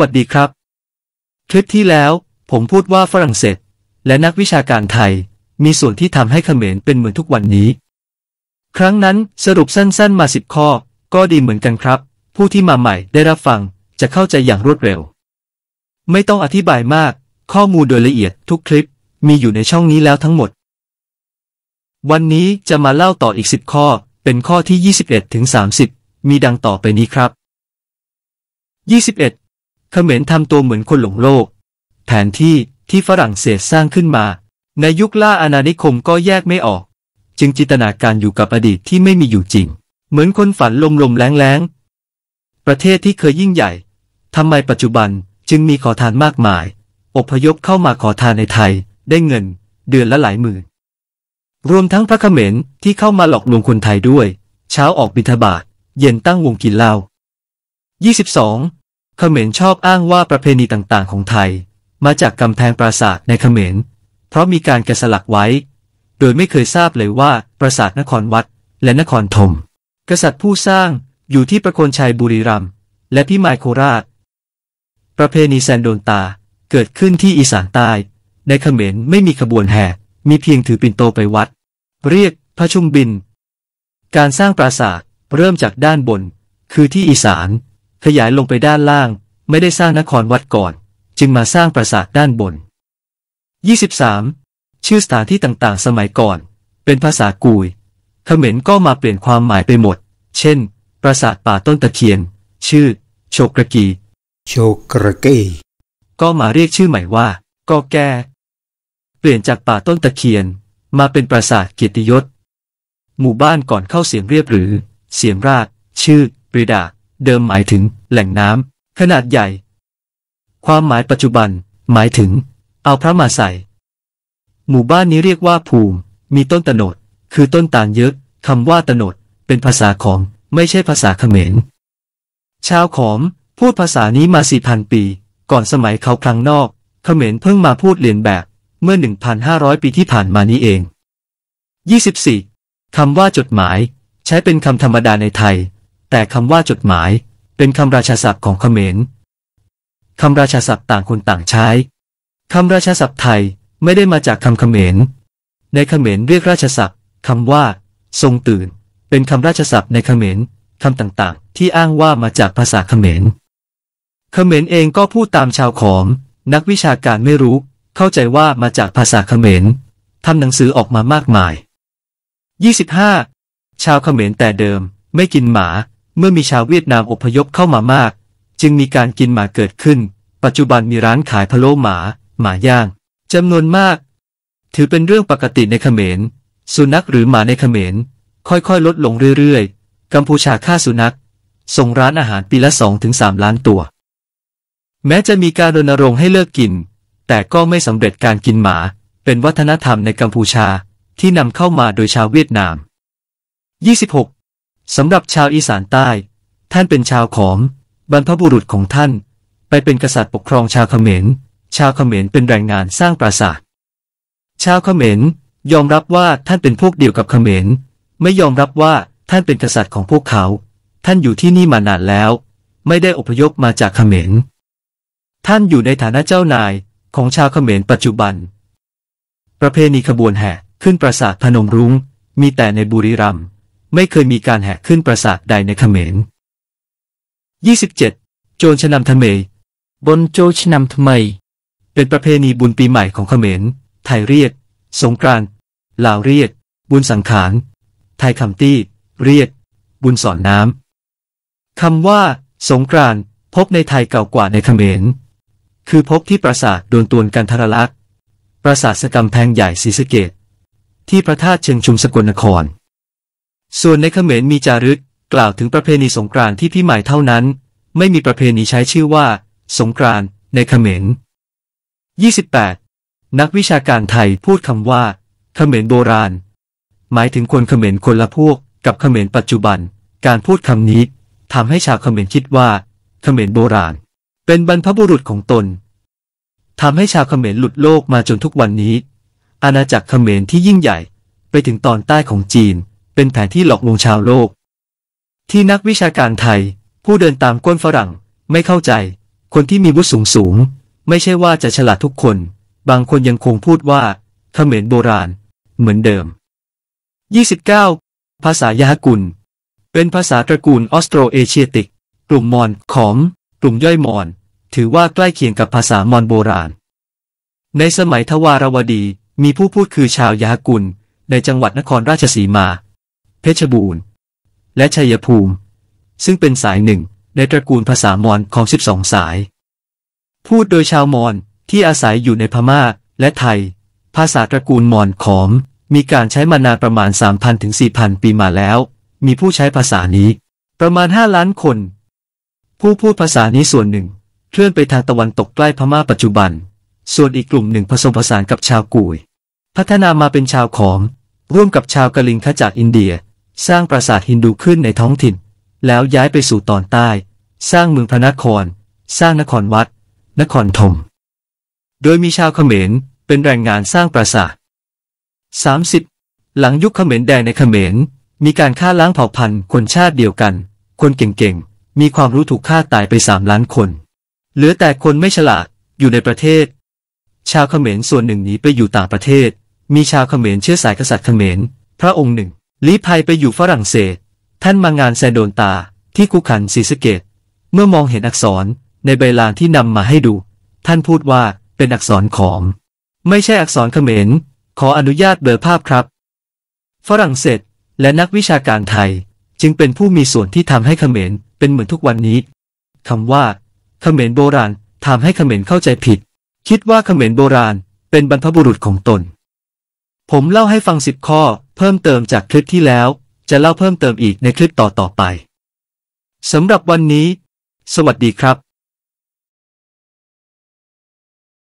วัสดีครับ คลิปที่แล้ว ผมพูดว่าฝรั่งเศสและนักวิชาการไทย มีส่วนที่ทำให้เขมรเป็นเหมือนทุกวันนี้ ครั้งนั้นสรุปสั้นๆมาสิบข้อ ก็ดีเหมือนกันครับ ผู้ที่มาใหม่ได้รับฟัง จะเข้าใจอย่างรวดเร็ว ไม่ต้องอธิบายมาก ข้อมูลโดยละเอียดทุกคลิป มีอยู่ในช่องนี้แล้วทั้งหมด วันนี้จะมาเล่าต่ออีกสิบข้อ เป็นข้อที่ 21ถึง30 มีดังต่อไปนี้ครับ 21เขมรทำตัวเหมือนคนหลงโลก แผนที่ที่ฝรั่งเศสสร้างขึ้นมา ในยุคล่าอาณานิคมก็แยกไม่ออก จึงจินตนาการอยู่กับอดีตที่ไม่มีอยู่จริง เหมือนคนฝันลมลมแรงแรงประเทศที่เคยยิ่งใหญ่ทำไมปัจจุบันจึงมีขอทานมากมาย อพยพเข้ามาขอทานในไทย ได้เงิน เดือนละหลายหมื่นรวมทั้งพระเขมรที่เข้ามาหลอกลวงคนไทยด้วยเช้าออกบิณฑบาตเย็นตั้งวงกินเหล้า22ขมรชอบอ้างว่าประเพณีต่างๆของไทย มาจากกำแพงปราสาทในเขมร เพราะมีการแกะสลักไว้ โดยไม่เคยทราบเลยว่าปราสาทนครวัดและนครธมกษัตริย์ผู้สร้างอยู่ที่ประโคนชัยบุรีรัมย์และพิมายโคราชประเพณีแซนโดนตาเกิดขึ้นที่อีสานใต้ ในเขมรไม่มีขบวนแห่มีเพียงถือปิ่นโตไปวัด เรียกพระชุมบิน การสร้างปราสาทเริ่มจากด้านบน คือที่อีสานขยายลงไปด้านล่างไม่ได้สร้างนครวัดก่อน จึงมาสร้างปราสาทด้านบน 23. ชื่อสถานที่ต่างๆ สมัยก่อน เป็นภาษากุยเขมรก็มาเปลี่ยนความหมายไปหมด เช่น ปราสาทป่าต้นตะเคียน ชื่อ โชกระกี โชกระกีก็มาเรียกชื่อใหม่ว่าก็แก่เปลี่ยนจากป่าต้นตะเคียน มาเป็นปราสาทเกียรติยศ หมู่บ้านก่อนเข้าเสียงเรียบหรือ เสียงราดชื่อ ปริดา เดิมหมายถึง แหล่งน้ำขนาดใหญ่ ความหมายปัจจุบัน หมายถึง เอาพระมาใส่ หมู่บ้านนี้เรียกว่าภูมิ มีต้นตโนด คือต้นตาลเยอะคำว่าตโนด เป็นภาษาของ ไม่ใช่ภาษาเขมร ชาวขอม พูดภาษานี้มาสี่พันปี ก่อนสมัยเขาครั้งนอก เขมรเพิ่งมาพูดเลียนแบบเมื่อ 1,500 ปีที่ผ่านมานี้เอง 24คำว่าจดหมาย ใช้เป็นคำธรรมดาในไทย แต่คำว่าจดหมายเป็นคำราชาศัพท์ของเขมรคำราชาศัพท์ต่างคนต่างใช้คำราชาศัพท์ไทยไม่ได้มาจากคำเขมรในเขมรเรียกราชศัพท์คำว่า ทรงตื่น เป็นคำราชศัพท์ในเขมรคำต่างๆ ที่อ้างว่ามาจากภาษาเขมรเขมรเองก็พูดตามชาวขอมนักวิชาการไม่รู้ เข้าใจว่ามาจากภาษาเขมรทำหนังสือออกมามากมาย 25 ชาวเขมรแต่เดิมไม่กินหมาเมื่อมีชาวเวียดนามอพยพเข้ามามาก จึงมีการกินหมาเกิดขึ้น ปัจจุบันมีร้านขายพะโล้หมา หมาย่างจำนวนมาก ถือเป็นเรื่องปกติในเขมร สุนัขหรือหมาในเขมร ค่อยๆลดลงเรื่อยๆ กัมพูชาฆ่าสุนัข ส่งร้านอาหารปีละ2-3ล้านตัว แม้จะมีการรณรงค์ให้เลิกกิน แต่ก็ไม่สำเร็จการกินหมาเป็นวัฒนธรรมในกัมพูชาที่นำเข้ามาโดยชาวเวียดนาม 26สำหรับชาวอีสานใต้ ท่านเป็นชาวขอมบรรพบุรุษของท่าน ไปเป็นกษัตริย์ปกครองชาวเขมรชาวเขมรเป็นแรงงานสร้างปราสาท ชาวเขมรยอมรับว่าท่านเป็นพวกเดียวกับเขมร ไม่ยอมรับว่าท่านเป็นกษัตริย์ของพวกเขา ท่านอยู่ที่นี่มานานแล้ว ไม่ได้อพยพมาจากเขมร ท่านอยู่ในฐานะเจ้านายของชาวเขมรปัจจุบัน ประเพณีขบวนแห่ขึ้นปราสาทพนมรุง้งมีแต่ในบุรีรัมย์ไม่เคยมีการแห่ขึ้นปราสาทใดในขเขมร 27. โจรชนำทเมยบนโจชนำทเมยเป็นประเพณีบุญปีใหม่ของขเขมร ไทยเรียก สงกรานต์ลาวเรียก บุญสังขาร ไทยคำตี้ เรียกบุญสอนน้ำคำว่า สงกรานต์พบในไทยเก่ากว่าในขเขมร คือพบที่ปราสาทโดนตวนกันทรลักษ์ปราสาทสกรรมแพงใหญ่ศรีสเกต ที่พระธาตุเชิงชุมสกลนครส่วนในเขมรมีจารึกกล่าวถึงประเพณีสงกรานต์ที่พี่หมายเท่านั้น ไม่มีประเพณีใช้ชื่อว่า สงกรานต์ในเขมร 28. นักวิชาการไทยพูดคำว่าเขมรโบราณ หมายถึงคนเขมรคนละพวก กับเขมรปัจจุบัน การพูดคำนี้ทำให้ชาวเขมรคิดว่าเขมรโบราณ เป็นบรรพบุรุษของตนทำให้ชาวเขมรหลุดโลกมาจนทุกวันนี้ อาณาจักรเขมรที่ยิ่งใหญ่ ไปถึงตอนใต้ของจีนเป็นแผนที่หลอกลวงชาวโลก ที่นักวิชาการไทย ผู้เดินตามก้นฝรั่งไม่เข้าใจคนที่มีวุฒิสูงสูง ไม่ใช่ว่าจะฉลาดทุกคน บางคนยังคงพูดว่าเขมรโบราณ เหมือนเดิม 29 ภาษายากุล เป็นภาษาตระกูลออสโตรเอเชียติกกลุ่มมอนขอมกลุ่มย่อยมอน ถือว่าใกล้เคียงกับภาษามอนโบราณ ในสมัยทวารวดีมีผู้พูดคือชาวยากุล ในจังหวัดนครราชสีมาเพชรบูรณ์ และชัยภูมิ ซึ่งเป็นสายหนึ่งในตระกูลภาษา มอญของ 12 สาย พูดโดยชาว มอญที่อาศัยอยู่ในพม่าและไทย ภาษาตระกูล มอญขอม มีการใช้มานานประมาณ 3,000ถึง4,000 ปีมาแล้ว มีผู้ใช้ภาษานี้ประมาณ 5 ล้านคน ผู้พูดภาษานี้ส่วนหนึ่งเคลื่อนไปทางตะวันตกใกล้พม่าปัจจุบัน ส่วนอีกกลุ่มหนึ่งผสมผสานกับชาวกุย พัฒนามาเป็นชาวขอมร่วมกับชาวกะลิงขจากอินเดียสร้างปราสาทฮินดูขึ้นในท้องถิ่น แล้วย้ายไปสู่ตอนใต้ สร้างเมืองพระนคร สร้างนครวัด นครธมโดยมีชาวเขมรเป็นแรงงานสร้างปราสาท 30. หลังยุคเขมรแดงในเขมร มีการฆ่าล้างเผ่าพันธุ์คนชาติเดียวกัน คนเก่งๆ มีความรู้ถูกฆ่าตายไปสามล้านคน เหลือแต่คนไม่ฉลาด อยู่ในประเทศ ชาวเขมรส่วนหนึ่งหนีไปอยู่ต่างประเทศ มีชาวเขมรเชื้อสายกษัตริย์เขมร พระองค์หนึ่งลีภัยไปอยู่ฝรั่งเศส ท่านมางานแซโดนตาที่คุขันศรีสเกต เมื่อมองเห็นอักษรในใบลานที่นำมาให้ดู ท่านพูดว่าเป็นอักษรขอม ไม่ใช่อักษรเขมร ขออนุญาตเบลอภาพครับ ฝรั่งเศสและนักวิชาการไทย จึงเป็นผู้มีส่วนที่ทำให้เขมร เป็นเหมือนทุกวันนี้คำว่า เขมรโบราณทำให้เขมรเข้าใจผิด คิดว่าเขมรโบราณเป็นบรรพบุรุษของตนผมเล่าให้ฟังสิบข้อเพิ่มเติมจากคลิปที่แล้ว จะเล่าเพิ่มเติมอีกในคลิปต่อ ๆ ไป สำหรับวันนี้ สวัสดีครับ